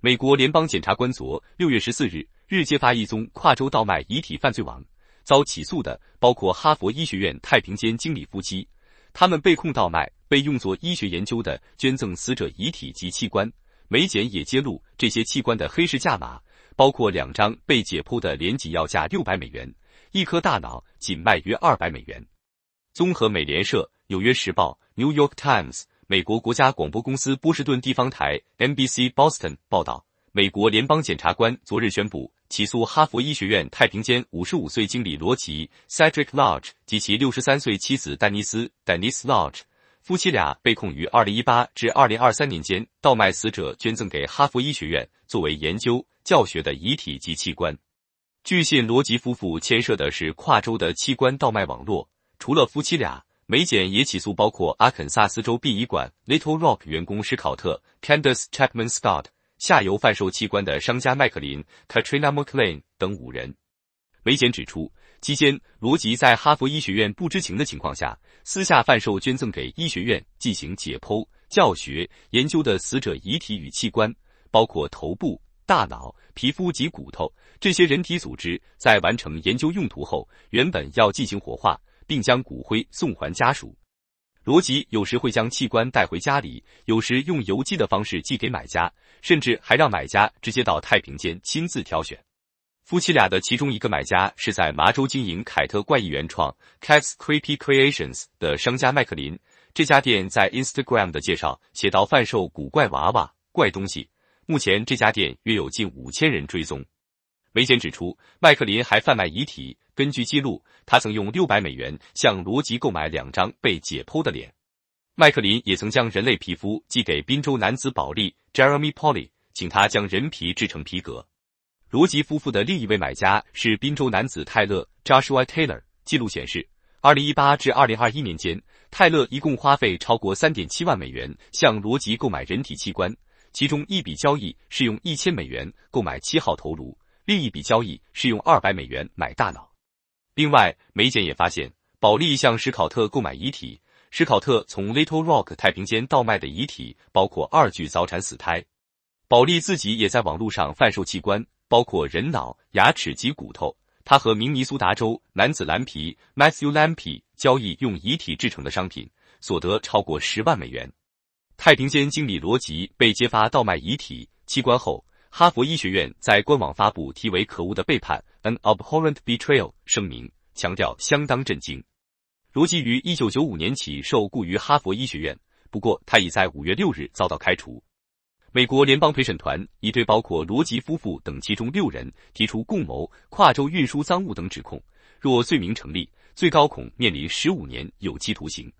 美国联邦检察官昨六月十四日日揭发一宗跨州倒卖遗体犯罪网，遭起诉的包括哈佛医学院太平间经理夫妻，他们被控倒卖被用作医学研究的捐赠死者遗体及器官。美检也揭露这些器官的黑市价码，包括两张被解剖的连脊，要价六百美元，一颗大脑仅卖约二百美元。综合美联社、纽约时报 （New York Times）。美国国家广播公司波士顿地方台 NBC Boston 报道，美国联邦检察官昨日宣布起诉哈佛医学院太平间五十五岁经理罗奇 Cedric Lodge 及其六十三岁妻子丹尼斯 Denise Lodge，夫妻俩被控于二零一八至二零二三年间倒卖死者捐赠给哈佛医学院作为研究教学的遗体及器官。据信罗吉夫妇牵涉的是跨州的器官倒卖网络，除了夫妻俩。梅简也起诉包括阿肯萨斯州殡仪馆 Little Rock 员工史考特 Candace Chapman Scott、下游贩售器官的商家麦克林 Katrina McLean 等五人。梅简指出，期间罗吉在哈佛医学院不知情的情况下，私下贩售捐赠给医学院进行解剖、教学、研究的死者遗体与器官，包括头部、大脑、皮肤及骨头这些人体组织，在完成研究用途后，原本要进行火化。并将骨灰送还家属。罗吉有时会将器官带回家里，有时用邮寄的方式寄给买家，甚至还让买家直接到太平间亲自挑选。夫妻俩的其中一个买家是在麻州经营凯特怪异原创 （Cats Creepy Creations） 的商家麦克林。这家店在 Instagram 的介绍写到贩售古怪娃娃、怪东西。目前这家店约有近五千人追踪。梅检指出，麦克林还贩卖遗体。根据记录，他曾用六百美元向罗吉购买两张被解剖的脸。麦克林也曾将人类皮肤寄给宾州男子保利 （Jeremy Polly），请他将人皮制成皮革。罗吉夫妇的另一位买家是宾州男子泰勒 （Joshua Taylor）。记录显示，二零一八至二零二一年间，泰勒一共花费超过三点七万美元向罗吉购买人体器官，其中一笔交易是用一千美元购买七号头颅，另一笔交易是用二百美元买大脑。另外，梅检也发现，保利向史考特购买遗体，史考特从 Little Rock 太平间盗卖的遗体包括二具早产死胎。保利自己也在网络上贩售器官，包括人脑、牙齿及骨头。他和明尼苏达州男子蓝皮 Matthew Lampi 交易用遗体制成的商品，所得超过十万美元。太平间经理罗吉被揭发盗卖遗体器官后，哈佛医学院在官网发布题为“可恶的背叛”。An abhorrent betrayal，声明强调相当震惊。罗吉于一九九五年起受雇于哈佛医学院，不过他已在五月六日遭到开除。美国联邦陪审团已对包括罗吉夫妇等其中六人提出共谋、跨州运输赃物等指控。若罪名成立，最高恐面临十五年有期徒刑。